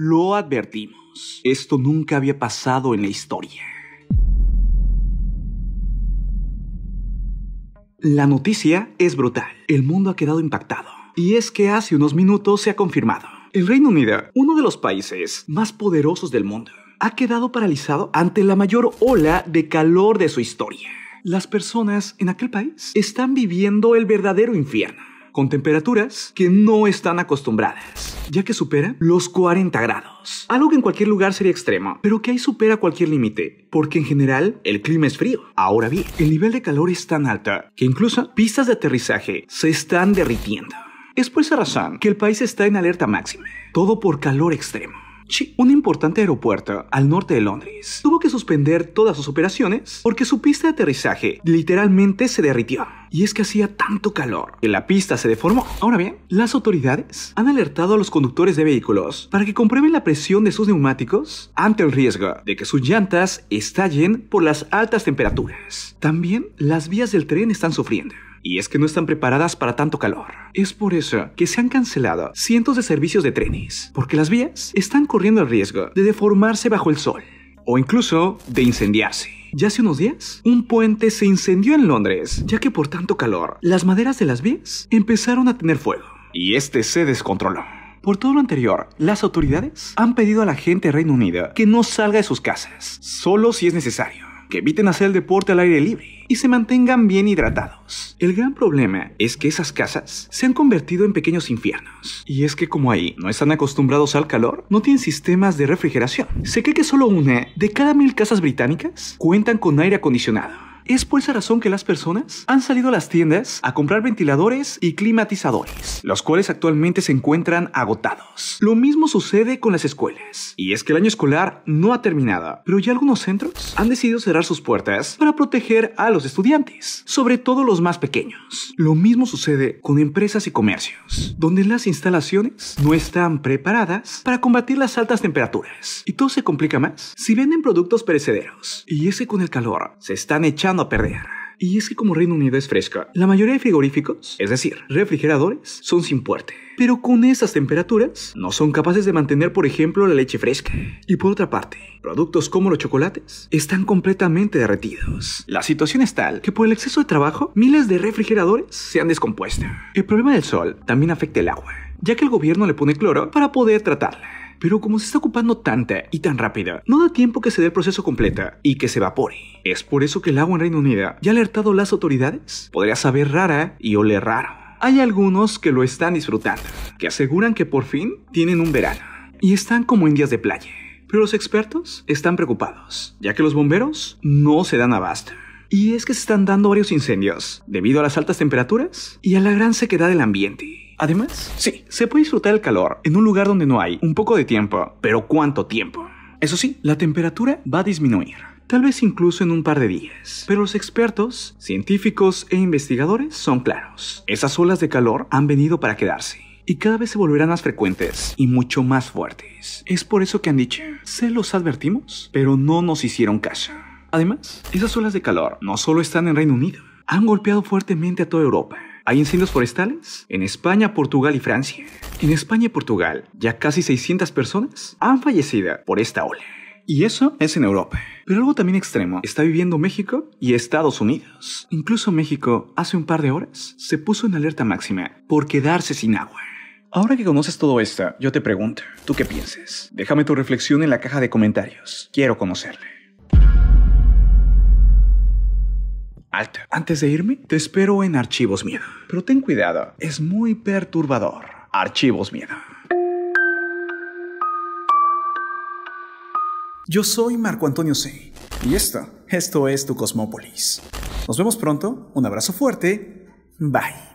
Lo advertimos, esto nunca había pasado en la historia. La noticia es brutal, el mundo ha quedado impactado. Y es que hace unos minutos se ha confirmado. El Reino Unido, uno de los países más poderosos del mundo, ha quedado paralizado ante la mayor ola de calor de su historia. Las personas en aquel país están viviendo el verdadero infierno, con temperaturas que no están acostumbradas ya que supera los 40 grados. Algo que en cualquier lugar sería extremo, pero que ahí supera cualquier límite, porque en general el clima es frío. Ahora bien, el nivel de calor es tan alto que incluso pistas de aterrizaje se están derritiendo. Es por esa razón que el país está en alerta máxima, todo por calor extremo. un importante aeropuerto al norte de Londres tuvo que suspender todas sus operaciones porque su pista de aterrizaje literalmente se derritió y es que hacía tanto calor que la pista se deformó. Ahora bien, las autoridades han alertado a los conductores de vehículos para que comprueben la presión de sus neumáticos ante el riesgo de que sus llantas estallen por las altas temperaturas. También las vías del tren están sufriendo. Y es que no están preparadas para tanto calor. Es por eso que se han cancelado cientos de servicios de trenes, porque las vías están corriendo el riesgo de deformarse bajo el sol o incluso de incendiarse. Ya hace unos días, un puente se incendió en Londres, ya que por tanto calor, las maderas de las vías empezaron a tener fuego, y este se descontroló. Por todo lo anterior, las autoridades han pedido a la gente de Reino Unido que no salga de sus casas, solo si es necesario, que eviten hacer el deporte al aire libre y se mantengan bien hidratados. El gran problema es que esas casas se han convertido en pequeños infiernos. Y es que como ahí no están acostumbrados al calor, no tienen sistemas de refrigeración. Se cree que solo una de cada mil casas británicas cuentan con aire acondicionado. Es por esa razón que las personas han salido a las tiendas a comprar ventiladores y climatizadores, los cuales actualmente se encuentran agotados. Lo mismo sucede con las escuelas. Y es que el año escolar no ha terminado, pero ya algunos centros han decidido cerrar sus puertas para proteger a los estudiantes, sobre todo los más pequeños. Lo mismo sucede con empresas y comercios, donde las instalaciones no están preparadas para combatir las altas temperaturas. Y todo se complica más si venden productos perecederos. Y ese con el calor se están echando a perder. Y es que como Reino Unido es fresca, la mayoría de frigoríficos, es decir, refrigeradores, son sin puerte. Pero con esas temperaturas, no son capaces de mantener, por ejemplo, la leche fresca. Y por otra parte, productos como los chocolates están completamente derretidos. La situación es tal que por el exceso de trabajo, miles de refrigeradores se han descompuesto. El problema del sol también afecta el agua, ya que el gobierno le pone cloro para poder tratarla pero como se está ocupando tanta y tan rápida, no da tiempo que se dé el proceso completa y que se evapore. Es por eso que el agua en Reino Unido ya ha alertado las autoridades. Podría saber rara y oler raro. Hay algunos que lo están disfrutando, que aseguran que por fin tienen un verano y están como en días de playa. Pero los expertos están preocupados, ya que los bomberos no se dan abasto. Y es que se están dando varios incendios debido a las altas temperaturas y a la gran sequedad del ambiente. Además, sí, se puede disfrutar el calor en un lugar donde no hay un poco de tiempo, pero ¿cuánto tiempo? Eso sí, la temperatura va a disminuir tal vez incluso en un par de días. Pero los expertos, científicos e investigadores son claros. Esas olas de calor han venido para quedarse. Y cada vez se volverán más frecuentes y mucho más fuertes. Es por eso que han dicho, se los advertimos, pero no nos hicieron caso. Además, esas olas de calor no solo están en Reino Unido, han golpeado fuertemente a toda Europa hay incendios forestales en España, Portugal y Francia. En España y Portugal, ya casi 600 personas han fallecido por esta ola. Y eso es en Europa. Pero algo también extremo está viviendo México y Estados Unidos. Incluso México hace un par de horas se puso en alerta máxima por quedarse sin agua. Ahora que conoces todo esto, yo te pregunto, ¿tú qué piensas? Déjame tu reflexión en la caja de comentarios. Quiero conocerle. Alta, antes de irme, te espero en Archivos Miedo. Pero ten cuidado, es muy perturbador. Archivos Miedo. Yo soy Marco Antonio C. Y esto, esto es tu Cosmópolis. Nos vemos pronto, un abrazo fuerte, bye.